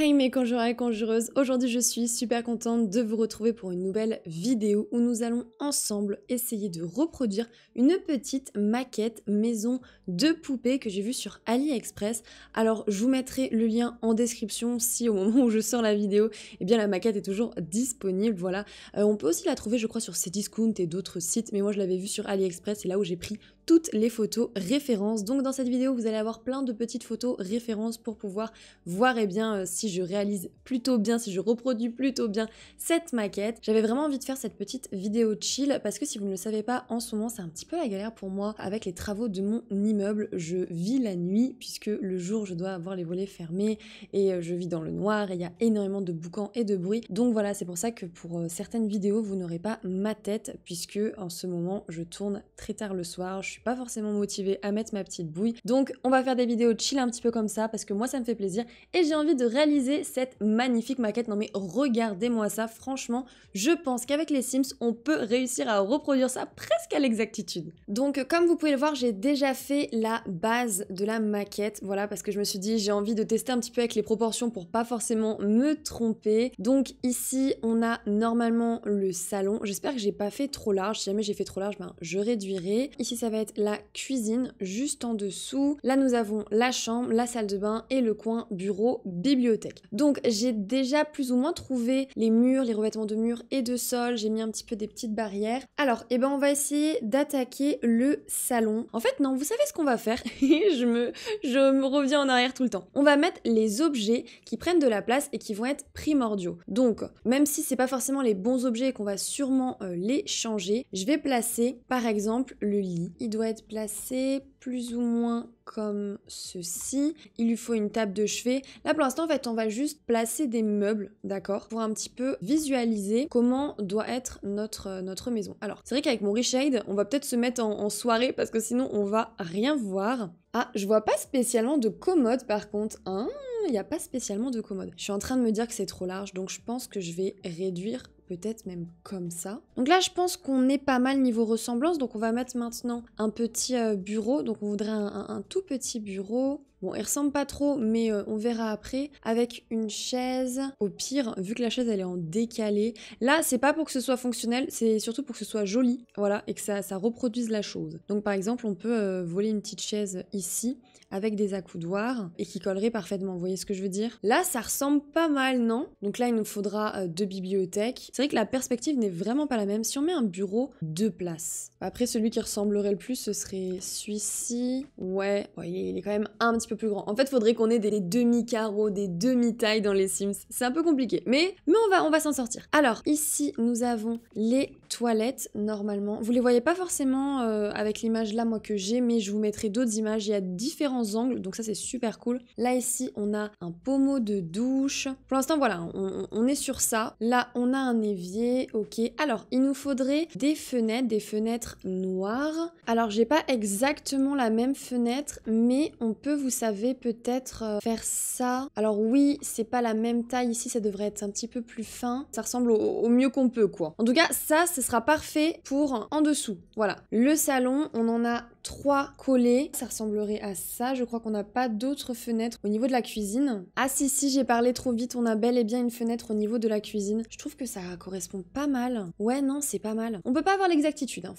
Hey mes conjureurs et conjureuses, aujourd'hui je suis super contente de vous retrouver pour une nouvelle vidéo où nous allons ensemble essayer de reproduire une petite maquette maison de poupée que j'ai vue sur AliExpress. Alors je vous mettrai le lien en description si au moment où je sors la vidéo, eh bien la maquette est toujours disponible, voilà. Euh, on peut aussi la trouver je crois sur Cdiscount et d'autres sites, mais moi je l'avais vue sur AliExpress, c'est là où j'ai pris toutes les photos références. Donc dans cette vidéo, vous allez avoir plein de petites photos références pour pouvoir voir et eh bien euh, si je réalise plutôt bien, si je reproduis plutôt bien cette maquette. J'avais vraiment envie de faire cette petite vidéo chill parce que si vous ne le savez pas, en ce moment, c'est un petit peu la galère pour moi avec les travaux de mon immeuble. Je vis la nuit puisque le jour, je dois avoir les volets fermés et euh, je vis dans le noir et il y a énormément de boucans et de bruit. Donc voilà, c'est pour ça que pour euh, certaines vidéos, vous n'aurez pas ma tête puisque en ce moment, je tourne très tard le soir, pas forcément motivée à mettre ma petite bouille. Donc on va faire des vidéos chill un petit peu comme ça parce que moi ça me fait plaisir et j'ai envie de réaliser cette magnifique maquette. Non mais regardez-moi ça, franchement, je pense qu'avec les Sims, on peut réussir à reproduire ça presque à l'exactitude. Donc comme vous pouvez le voir, j'ai déjà fait la base de la maquette, voilà, parce que je me suis dit j'ai envie de tester un petit peu avec les proportions pour pas forcément me tromper. Donc ici, on a normalement le salon. J'espère que j'ai pas fait trop large. Si jamais j'ai fait trop large, ben je réduirai. Ici, ça va être la cuisine juste en dessous. Là, nous avons la chambre, la salle de bain et le coin bureau bibliothèque. Donc, j'ai déjà plus ou moins trouvé les murs, les revêtements de murs et de sol. J'ai mis un petit peu des petites barrières. Alors, eh ben, on va essayer d'attaquer le salon. En fait, non, vous savez ce qu'on va faire je, me, je me reviens en arrière tout le temps. On va mettre les objets qui prennent de la place et qui vont être primordiaux. Donc, même si c'est pas forcément les bons objets et qu'on va sûrement euh, les changer, je vais placer, par exemple, le lit doit être placé plus ou moins comme ceci. Il lui faut une table de chevet. Là, pour l'instant, en fait, on va juste placer des meubles, d'accord Pour un petit peu visualiser comment doit être notre, euh, notre maison. Alors, c'est vrai qu'avec mon reshade, on va peut-être se mettre en, soirée parce que sinon, on va rien voir. Ah, je vois pas spécialement de commode, par contre. Hein. il n'y a pas spécialement de commode. Je suis en train de me dire que c'est trop large, donc je pense que je vais réduire peut-être même comme ça. Donc là, je pense qu'on est pas mal niveau ressemblance, donc on va mettre maintenant un petit euh, bureau, donc on voudrait un, tout petit bureau. Bon, il ressemble pas trop, mais euh, on verra après. Avec une chaise, au pire, vu que la chaise elle est en décalé. Là, c'est pas pour que ce soit fonctionnel, c'est surtout pour que ce soit joli, voilà, et que ça, reproduise la chose. Donc par exemple, on peut euh, voler une petite chaise ici avec des accoudoirs et qui collerait parfaitement. Vous voyez ce que je veux dire Là, ça ressemble pas mal, non Donc là, il nous faudra euh, deux bibliothèques. C'est vrai que la perspective n'est vraiment pas la même. Si on met un bureau, deux places. Après, celui qui ressemblerait le plus, ce serait celui-ci. Ouais, voyez, il est quand même un petit peu plus grand. En fait, il faudrait qu'on ait des demi-carreaux, des demi-tailles dans les Sims. C'est un peu compliqué, mais, mais on va, on va s'en sortir. Alors, ici, nous avons les toilette normalement. Vous les voyez pas forcément euh, avec l'image là, moi, que j'ai, mais je vous mettrai d'autres images. Il y a différents angles, donc ça, c'est super cool. Là, ici, on a un pommeau de douche. Pour l'instant, voilà, on, est sur ça. Là, on a un évier, ok. Alors, il nous faudrait des fenêtres, des fenêtres noires. Alors, j'ai pas exactement la même fenêtre, mais on peut, vous savez, peut-être euh, faire ça. Alors oui, c'est pas la même taille ici, ça devrait être un petit peu plus fin. Ça ressemble au, mieux qu'on peut, quoi. En tout cas, ça, ce sera parfait pour en dessous. Voilà. Le salon, on en a trois collés. Ça ressemblerait à ça. Je crois qu'on n'a pas d'autres fenêtres au niveau de la cuisine. Ah si, si, j'ai parlé trop vite. On a bel et bien une fenêtre au niveau de la cuisine. Je trouve que ça correspond pas mal. Ouais, non, c'est pas mal. On peut pas avoir l'exactitude. Hein.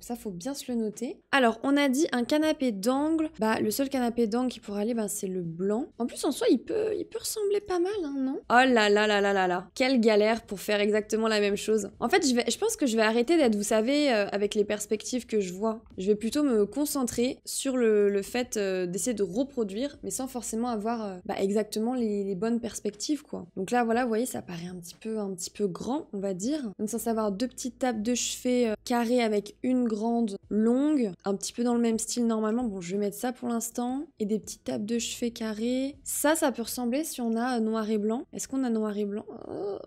Ça, faut bien se le noter. Alors, on a dit un canapé d'angle. Bah, le seul canapé d'angle qui pourrait aller, bah, c'est le blanc. En plus, en soi, il peut, il peut ressembler pas mal, hein, non Oh là là là là là là. Quelle galère pour faire exactement la même chose. En fait, je, vais... pense que je vais arrêter d'être, vous savez, euh, avec les perspectives que je vois. Je vais plutôt me concentrer sur le, fait euh, d'essayer de reproduire, mais sans forcément avoir euh, bah, exactement les, bonnes perspectives, quoi. Donc là, voilà, vous voyez, ça paraît un petit peu, un petit peu grand, on va dire. Donc sans avoir deux petites tables de chevet euh, carrées avec une grande longue, un petit peu dans le même style normalement. Bon, je vais mettre ça pour l'instant. Et des petites tables de chevet carrées. Ça, ça peut ressembler si on a noir et blanc. Est-ce qu'on a noir et blanc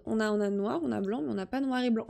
On a, on a noir, on a blanc, mais on n'a pas noir et blanc.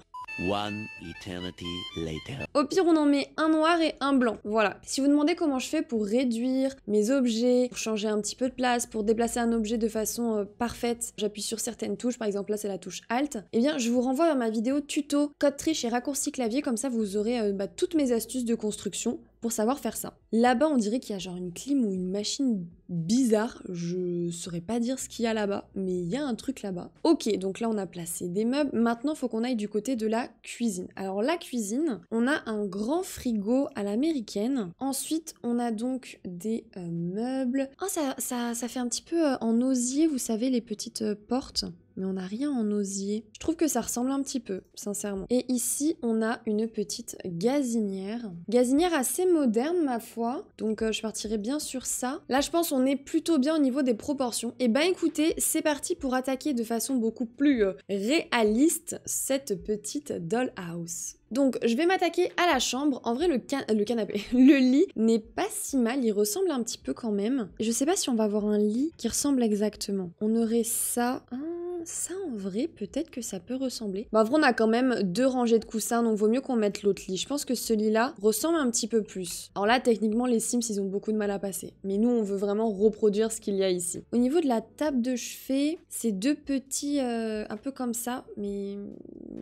Au pire, on en met un noir et un blanc. Voilà. Si vous demandez comment je fais pour réduire mes objets, pour changer un petit peu de place, pour déplacer un objet de façon euh, parfaite, j'appuie sur certaines touches, par exemple là c'est la touche Alt, et eh bien je vous renvoie à ma vidéo tuto code triche et raccourci clavier, comme ça vous aurez euh, bah, toutes mes astuces de construction pour savoir faire ça. Là-bas, on dirait qu'il y a genre une clim ou une machine bizarre, je saurais pas dire ce qu'il y a là-bas, mais il y a un truc là-bas. Ok, donc là on a placé des meubles, maintenant faut qu'on aille du côté de la cuisine. Alors la cuisine, on a un grand frigo à l'américaine, ensuite on a donc des euh, meubles. Ah ça, ça, ça, fait un petit peu euh, en osier, vous savez, les petites euh, portes mais on n'a rien en osier. Je trouve que ça ressemble un petit peu, sincèrement. Et ici, on a une petite gazinière. Gazinière assez moderne, ma foi. Donc, je partirai bien sur ça. Là, je pense on on est plutôt bien au niveau des proportions. Et eh ben écoutez, c'est parti pour attaquer de façon beaucoup plus euh, réaliste cette petite dollhouse. Donc je vais m'attaquer à la chambre. En vrai, le, le canapé, le lit n'est pas si mal. Il ressemble un petit peu quand même. Je sais pas si on va avoir un lit qui ressemble exactement. On aurait ça. Hein, ça en vrai, peut-être que ça peut ressembler. Bah, vrai, on a quand même deux rangées de coussins, donc vaut mieux qu'on mette l'autre lit. Je pense que ce lit-là ressemble un petit peu plus. Alors là, techniquement, les Sims, ils ont beaucoup de mal à passer. Mais nous, on veut vraiment reproduire ce qu'il y a ici. Au niveau de la table de chevet, c'est deux petits, euh, un peu comme ça, mais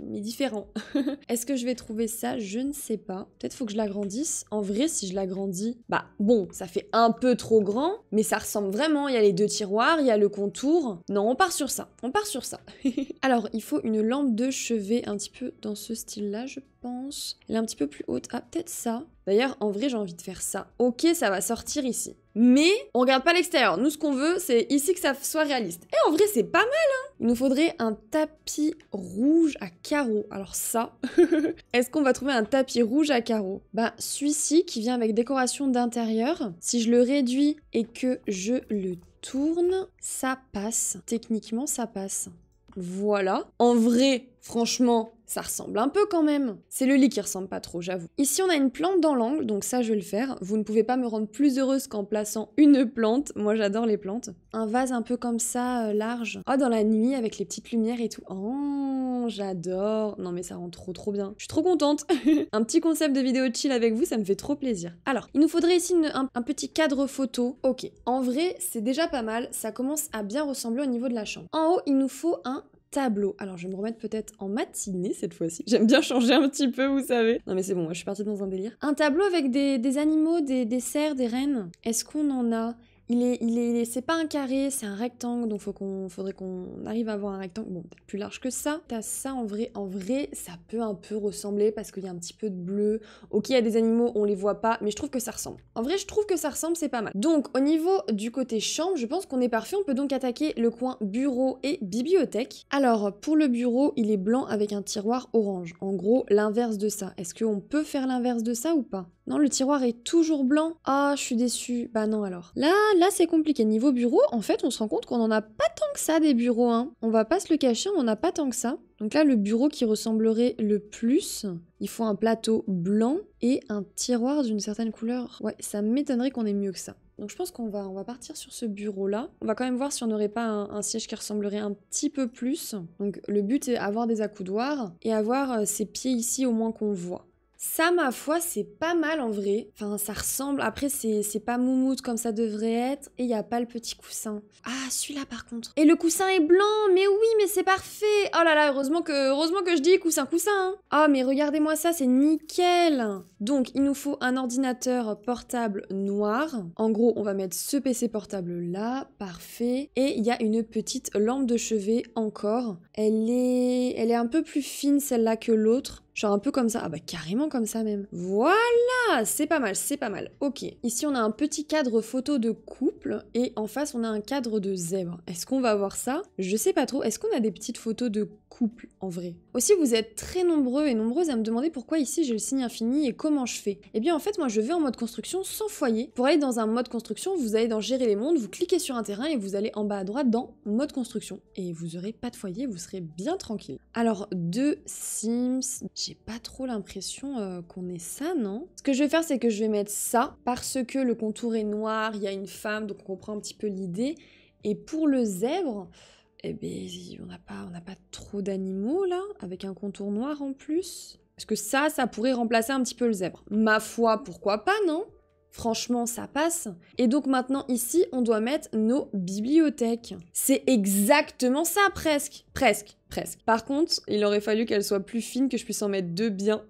mais différent. Est-ce que je vais trouver ça Je ne sais pas. Peut-être faut que je l'agrandisse. En vrai, si je l'agrandis, bah bon, ça fait un peu trop grand, mais ça ressemble vraiment. Il y a les deux tiroirs, il y a le contour. Non, on part sur ça. On part sur ça. Alors, il faut une lampe de chevet un petit peu dans ce style-là, je pense. Elle est un petit peu plus haute. Ah, peut-être ça. D'ailleurs, en vrai, j'ai envie de faire ça. Ok, ça va sortir ici mais on regarde pas l'extérieur. Nous, ce qu'on veut, c'est ici que ça soit réaliste. Et eh, en vrai, c'est pas mal, hein. Il nous faudrait un tapis rouge à carreaux. Alors ça, est-ce qu'on va trouver un tapis rouge à carreaux Bah, celui-ci qui vient avec décoration d'intérieur, si je le réduis et que je le tourne, ça passe. Techniquement, ça passe. Voilà. En vrai, franchement, ça ressemble un peu quand même. C'est le lit qui ressemble pas trop, j'avoue. Ici, on a une plante dans l'angle, donc ça, je vais le faire. Vous ne pouvez pas me rendre plus heureuse qu'en plaçant une plante. Moi, j'adore les plantes. Un vase un peu comme ça, euh, large. oh, dans la nuit, avec les petites lumières et tout. Oh, j'adore. Non, mais ça rend trop, trop bien. Je suis trop contente. un petit concept de vidéo chill avec vous, ça me fait trop plaisir. Alors, il nous faudrait ici un petit cadre photo. Ok, en vrai, c'est déjà pas mal. Ça commence à bien ressembler au niveau de la chambre. En haut, il nous faut un tableau. Alors je vais me remettre peut-être en matinée cette fois-ci. J'aime bien changer un petit peu, vous savez. Non mais c'est bon, moi je suis partie dans un délire. Un tableau avec des, animaux, des, des cerfs, des rennes. Est-ce qu'on en a il est, c'est pas un carré, c'est un rectangle, donc faut qu'on, faudrait qu'on arrive à avoir un rectangle, plus large que ça. T'as ça en vrai, en vrai, ça peut un peu ressembler parce qu'il y a un petit peu de bleu. Ok, il y a des animaux, on les voit pas, mais je trouve que ça ressemble. En vrai, je trouve que ça ressemble, c'est pas mal. Donc, au niveau du côté chambre, je pense qu'on est parfait. On peut donc attaquer le coin bureau et bibliothèque. Alors, pour le bureau, il est blanc avec un tiroir orange. En gros, l'inverse de ça. Est-ce qu'on peut faire l'inverse de ça ou pas non, le tiroir est toujours blanc. Ah, je suis déçue. Bah non alors. Là, là c'est compliqué. Niveau bureau, en fait, on se rend compte qu'on n'en a pas tant que ça des bureaux. Hein. On va pas se le cacher, on n'en a pas tant que ça. Donc là, le bureau qui ressemblerait le plus, il faut un plateau blanc et un tiroir d'une certaine couleur. Ouais, ça m'étonnerait qu'on ait mieux que ça. Donc je pense qu'on va, on va partir sur ce bureau-là. On va quand même voir si on n'aurait pas un, siège qui ressemblerait un petit peu plus. Donc le but est avoir des accoudoirs et avoir euh, ces pieds ici au moins qu'on voit. Ça, ma foi, c'est pas mal en vrai. Enfin, ça ressemble. Après, c'est pas moumoute comme ça devrait être. Et il n'y a pas le petit coussin. Ah, celui-là par contre. Et le coussin est blanc. Mais oui, mais c'est parfait. Oh là là, heureusement que, heureusement que je dis coussin, coussin. Hein. ah mais regardez-moi ça, c'est nickel. Donc, il nous faut un ordinateur portable noir. En gros, on va mettre ce PC portable là. Parfait. Et il y a une petite lampe de chevet encore. Elle est, elle est un peu plus fine celle-là que l'autre. Genre un peu comme ça. Ah bah carrément comme ça même. Voilà, c'est pas mal, c'est pas mal. Ok, ici on a un petit cadre photo de couple et en face on a un cadre de zèbre. Est-ce qu'on va voir ça Je sais pas trop. Est-ce qu'on a des petites photos de en vrai. Aussi, vous êtes très nombreux et nombreuses à me demander pourquoi ici j'ai le signe infini et comment je fais. Eh bien, en fait, moi je vais en mode construction sans foyer. Pour aller dans un mode construction, vous allez dans gérer les mondes, vous cliquez sur un terrain et vous allez en bas à droite dans mode construction. Et vous aurez pas de foyer, vous serez bien tranquille. Alors, deux Sims, j'ai pas trop l'impression euh, qu'on est ça, non Ce que je vais faire, c'est que je vais mettre ça parce que le contour est noir, il y a une femme, donc on comprend un petit peu l'idée. Et pour le zèbre, eh bien, on n'a pas, pas trop d'animaux là, avec un contour noir en plus. Parce que ça, ça pourrait remplacer un petit peu le zèbre. Ma foi, pourquoi pas, non Franchement, ça passe. Et donc maintenant, ici, on doit mettre nos bibliothèques. C'est exactement ça, presque. Presque, presque. Par contre, il aurait fallu qu'elles soient plus fines, que je puisse en mettre deux bien.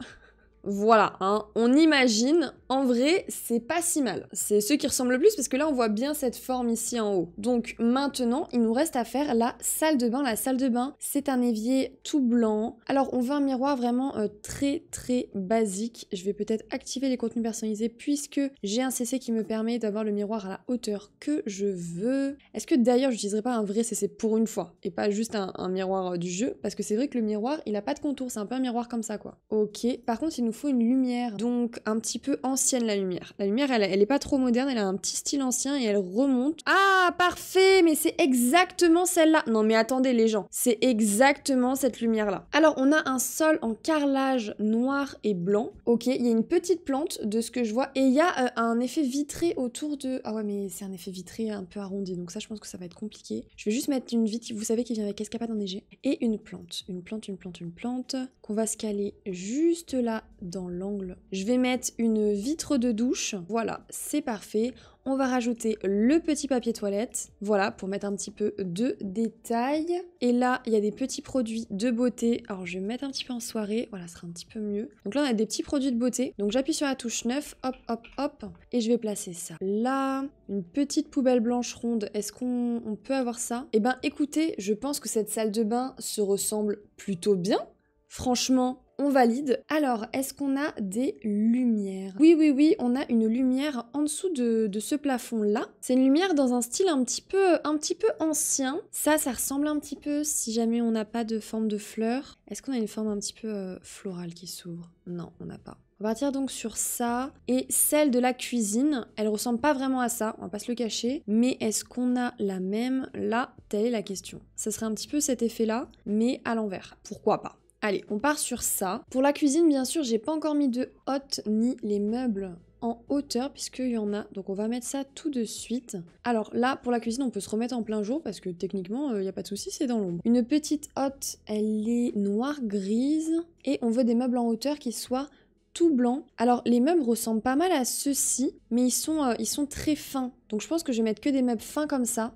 Voilà, hein. on imagine, en vrai, c'est pas si mal. C'est ce qui ressemble le plus parce que là, on voit bien cette forme ici en haut. Donc maintenant, il nous reste à faire la salle de bain. La salle de bain, c'est un évier tout blanc. Alors, on veut un miroir vraiment euh, très, très basique. Je vais peut-être activer les contenus personnalisés puisque j'ai un CC qui me permet d'avoir le miroir à la hauteur que je veux. Est-ce que d'ailleurs, je j'utiliserai pas un vrai CC pour une fois et pas juste un, miroir euh, du jeu Parce que c'est vrai que le miroir, il n'a pas de contour, c'est un peu un miroir comme ça, quoi. Ok, par contre, il nous nous faut une lumière, donc un petit peu ancienne la lumière. La lumière, elle, elle est pas trop moderne, elle a un petit style ancien et elle remonte. Ah, parfait, mais c'est exactement celle-là. Non, mais attendez les gens, c'est exactement cette lumière-là. Alors, on a un sol en carrelage noir et blanc. Ok, il y a une petite plante de ce que je vois et il y a euh, un effet vitré autour de. Ah ouais, mais c'est un effet vitré un peu arrondi, donc ça, je pense que ça va être compliqué. Je vais juste mettre une vitre, vous savez, qui vient avec escapade enneigée et une plante, une plante, une plante, une plante qu'on va se caler juste là dans l'angle. Je vais mettre une vitre de douche. Voilà, c'est parfait. On va rajouter le petit papier toilette. Voilà, pour mettre un petit peu de détail. Et là, il y a des petits produits de beauté. Alors, je vais mettre un petit peu en soirée. Voilà, ce sera un petit peu mieux. Donc là, on a des petits produits de beauté. Donc, j'appuie sur la touche 9. Hop, hop, hop. Et je vais placer ça là. Une petite poubelle blanche ronde. Est-ce qu'on peut avoir ça Eh ben, écoutez, je pense que cette salle de bain se ressemble plutôt bien. Franchement, on valide. Alors, est-ce qu'on a des lumières Oui, oui, oui, on a une lumière en dessous de, ce plafond-là. C'est une lumière dans un style un petit peu, un petit peu ancien. Ça, ça ressemble un petit peu si jamais on n'a pas de forme de fleur. Est-ce qu'on a une forme un petit peu euh, florale qui s'ouvre Non, on n'a pas. On va partir donc sur ça. Et celle de la cuisine, elle ressemble pas vraiment à ça, on va pas se le cacher. Mais est-ce qu'on a la même Là, telle est la question. Ça serait un petit peu cet effet-là, mais à l'envers. Pourquoi pas Allez, on part sur ça. Pour la cuisine, bien sûr, j'ai pas encore mis de hotte ni les meubles en hauteur puisqu'il y en a. Donc on va mettre ça tout de suite. Alors là, pour la cuisine, on peut se remettre en plein jour parce que techniquement, il euh, n'y a pas de souci, c'est dans l'ombre. Une petite hotte, elle est noire-grise et on veut des meubles en hauteur qui soient tout blancs. Alors les meubles ressemblent pas mal à ceux-ci, mais ils sont, euh, ils sont très fins. Donc je pense que je vais mettre que des meubles fins comme ça.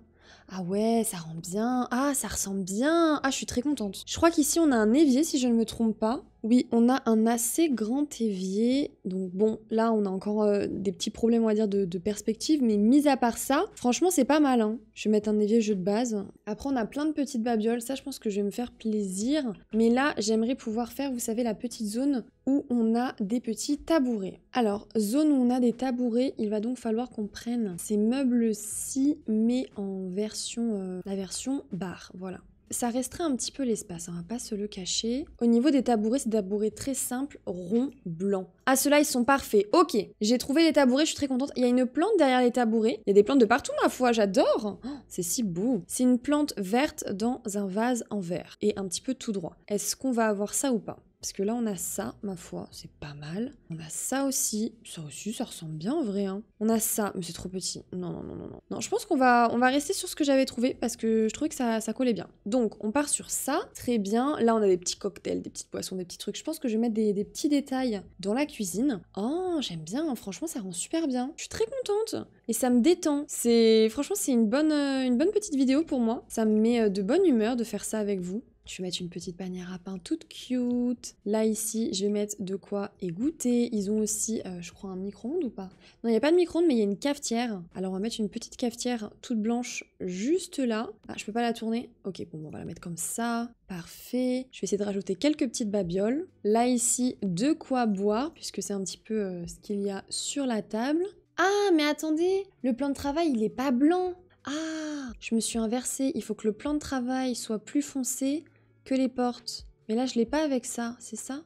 Ah ouais, ça rend bien. Ah, ça ressemble bien. Ah, je suis très contente. Je crois qu'ici, on a un évier, si je ne me trompe pas. Oui, on a un assez grand évier. Donc bon, là, on a encore euh, des petits problèmes, on va dire, de, perspective. Mais mis à part ça, franchement, c'est pas mal. Hein. Je vais mettre un évier jeu de base. Après, on a plein de petites babioles. Ça, je pense que je vais me faire plaisir. Mais là, j'aimerais pouvoir faire, vous savez, la petite zone où on a des petits tabourets. Alors, zone où on a des tabourets, il va donc falloir qu'on prenne ces meubles-ci, mais en version, euh, la version bar. Voilà. Ça restreint un petit peu l'espace, on hein, va pas se le cacher. Au niveau des tabourets, c'est des tabourets très simples, ronds, blancs. Ah, ceux-là, ils sont parfaits. Ok, j'ai trouvé les tabourets, je suis très contente. Il y a une plante derrière les tabourets. Il y a des plantes de partout, ma foi, j'adore. Oh, c'est si beau. C'est une plante verte dans un vase en verre et un petit peu tout droit. Est-ce qu'on va avoir ça ou pas parce que là, on a ça, ma foi, c'est pas mal. On a ça aussi. Ça aussi, ça ressemble bien en vrai. Hein. On a ça, mais c'est trop petit. Non, non, non, non, non. Non, je pense qu'on va, on va rester sur ce que j'avais trouvé parce que je trouvais que ça, ça collait bien. Donc, on part sur ça. Très bien. Là, on a des petits cocktails, des petites poissons, des petits trucs. Je pense que je vais mettre des, des petits détails dans la cuisine. Oh, j'aime bien. Franchement, ça rend super bien. Je suis très contente. Et ça me détend. C'est, franchement, c'est une bonne, euh, une bonne petite vidéo pour moi. Ça me met euh, de bonne humeur de faire ça avec vous. Je vais mettre une petite panière à pain toute cute. Là, ici, je vais mettre de quoi égoutter. Ils ont aussi, euh, je crois, un micro-ondes ou pas Non, il n'y a pas de micro-ondes, mais il y a une cafetière. Alors, on va mettre une petite cafetière toute blanche juste là. Ah, je peux pas la tourner Ok, bon, on va la mettre comme ça. Parfait. Je vais essayer de rajouter quelques petites babioles. Là, ici, de quoi boire, puisque c'est un petit peu euh, ce qu'il y a sur la table. Ah, mais attendez Le plan de travail, il n'est pas blanc ah, je me suis inversée. Il faut que le plan de travail soit plus foncé que les portes. Mais là, je l'ai pas avec ça, c'est ça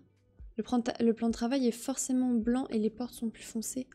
le plan, de travail est forcément blanc et les portes sont plus foncées.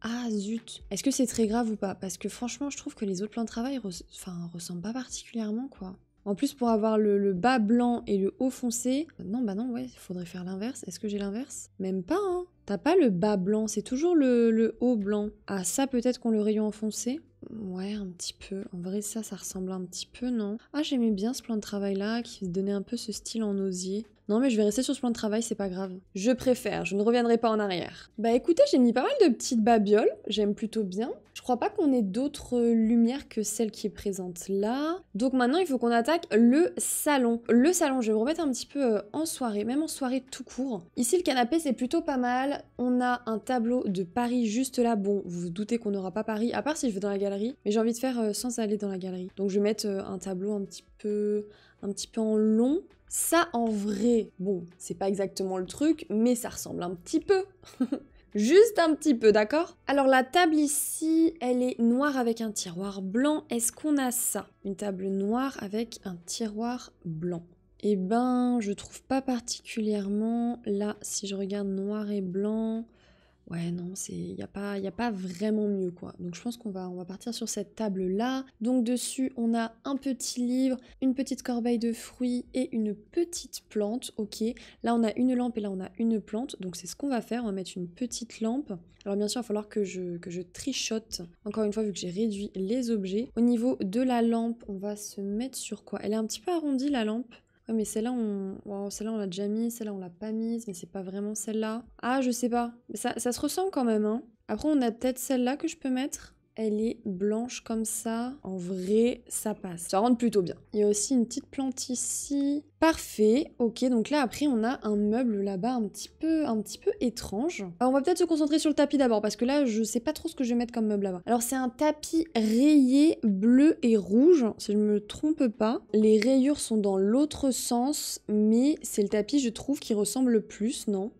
Ah zut Est-ce que c'est très grave ou pas Parce que franchement, je trouve que les autres plans de travail enfin, ressemblent pas particulièrement, quoi. En plus, pour avoir le, bas blanc et le haut foncé... Non, bah non, ouais, il faudrait faire l'inverse. Est-ce que j'ai l'inverse Même pas, hein T'as pas le bas blanc, c'est toujours le, le, haut blanc. Ah, ça, peut-être qu'on le rayon enfoncé. Ouais, un petit peu. En vrai, ça, ça ressemble un petit peu, non Ah, j'aimais bien ce plan de travail-là, qui donnait un peu ce style en osier. Non, mais je vais rester sur ce plan de travail, c'est pas grave. Je préfère, je ne reviendrai pas en arrière. Bah écoutez, j'ai mis pas mal de petites babioles, j'aime plutôt bien. Je crois pas qu'on ait d'autres lumières que celle qui est présente là. Donc maintenant, il faut qu'on attaque le salon. Le salon, je vais me remettre un petit peu euh, en soirée, même en soirée tout court. Ici, le canapé, c'est plutôt pas mal. On a un tableau de Paris juste là. Bon, vous vous doutez qu'on n'aura pas Paris, à part si je vais dans la galerie mais j'ai envie de faire euh, sans aller dans la galerie. Donc je vais mettre euh, un tableau un petit peu, un petit peu en long. Ça en vrai, bon, c'est pas exactement le truc, mais ça ressemble un petit peu. Juste un petit peu, d'accord Alors la table ici, elle est noire avec un tiroir blanc. Est-ce qu'on a ça Une table noire avec un tiroir blanc. Eh ben, je trouve pas particulièrement. Là, si je regarde noir et blanc, ouais non c'est il n'y a pas a pas vraiment mieux quoi donc je pense qu'on va on va partir sur cette table là donc dessus on a un petit livre une petite corbeille de fruits et une petite plante ok là on a une lampe et là on a une plante donc c'est ce qu'on va faire on va mettre une petite lampe alors bien sûr il va falloir que je que je trichote encore une fois vu que j'ai réduit les objets au niveau de la lampe on va se mettre sur quoi elle est un petit peu arrondie la lampe Ouais, mais celle-là, on... celle-là, on l'a déjà mise, celle-là, on l'a pas mise, mais c'est pas vraiment celle-là. Ah, je sais pas. Ça, ça se ressemble quand même, hein. Après, on a peut-être celle-là que je peux mettre elle est blanche comme ça. En vrai, ça passe. Ça rentre plutôt bien. Il y a aussi une petite plante ici. Parfait. Ok, donc là après on a un meuble là-bas un petit peu un petit peu étrange. on va peut-être se concentrer sur le tapis d'abord parce que là je sais pas trop ce que je vais mettre comme meuble là-bas. Alors c'est un tapis rayé bleu et rouge, si je me trompe pas. Les rayures sont dans l'autre sens, mais c'est le tapis je trouve qui ressemble le plus, non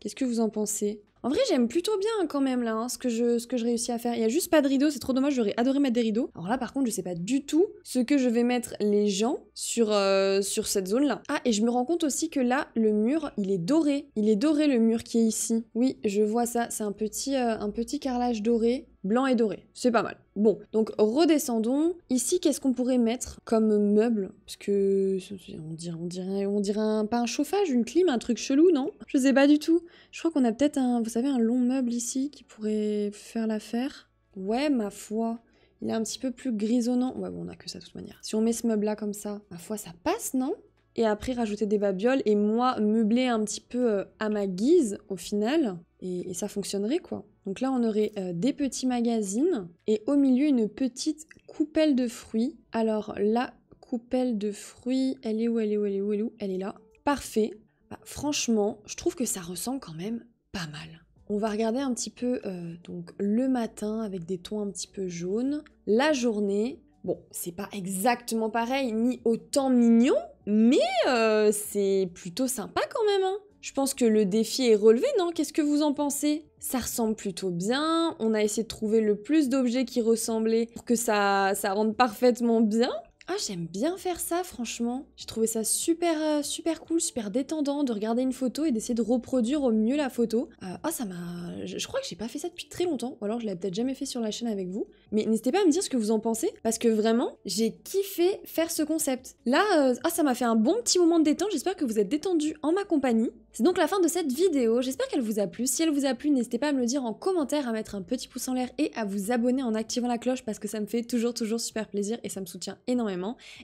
Qu'est-ce que vous en pensez en vrai, j'aime plutôt bien hein, quand même là, hein, ce, que je, ce que je réussis à faire. Il y a juste pas de rideau, c'est trop dommage, j'aurais adoré mettre des rideaux. Alors là, par contre, je sais pas du tout ce que je vais mettre les gens sur, euh, sur cette zone là. Ah, et je me rends compte aussi que là, le mur, il est doré. Il est doré le mur qui est ici. Oui, je vois ça, c'est un petit, euh, un petit carrelage doré blanc et doré. C'est pas mal. Bon, donc redescendons. Ici, qu'est-ce qu'on pourrait mettre comme meuble Parce que on dirait, on dirait, on dirait un, pas un chauffage, une clim, un truc chelou, non Je sais pas du tout. Je crois qu'on a peut-être un, vous savez, un long meuble ici qui pourrait faire l'affaire. Ouais, ma foi. Il est un petit peu plus grisonnant. Ouais, bon, on a que ça de toute manière. Si on met ce meuble-là comme ça, ma foi, ça passe, non et après rajouter des babioles et moi meubler un petit peu euh, à ma guise au final et ça fonctionnerait quoi. Donc là, on aurait euh, des petits magazines et au milieu une petite coupelle de fruits. Alors la coupelle de fruits, elle est où Elle est où Elle est où Elle est là. Parfait. Bah, franchement, je trouve que ça ressemble quand même pas mal. On va regarder un petit peu euh, donc le matin avec des tons un petit peu jaunes. La journée, bon, c'est pas exactement pareil ni autant mignon, mais euh, c'est plutôt sympa quand même. Hein. Je pense que le défi est relevé, non Qu'est-ce que vous en pensez Ça ressemble plutôt bien, on a essayé de trouver le plus d'objets qui ressemblaient pour que ça, ça rende parfaitement bien. Ah, j'aime bien faire ça, franchement. J'ai trouvé ça super, euh, super cool, super détendant de regarder une photo et d'essayer de reproduire au mieux la photo. Euh, ah, ça m'a. Je, crois que j'ai pas fait ça depuis très longtemps, ou alors je l'ai peut-être jamais fait sur la chaîne avec vous. Mais n'hésitez pas à me dire ce que vous en pensez, parce que vraiment, j'ai kiffé faire ce concept. Là, euh, ah, ça m'a fait un bon petit moment de détente. J'espère que vous êtes détendu en ma compagnie. C'est donc la fin de cette vidéo. J'espère qu'elle vous a plu. Si elle vous a plu, n'hésitez pas à me le dire en commentaire, à mettre un petit pouce en l'air et à vous abonner en activant la cloche, parce que ça me fait toujours, toujours super plaisir et ça me soutient énormément.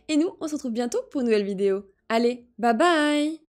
Et nous, on se retrouve bientôt pour une nouvelle vidéo. Allez, bye bye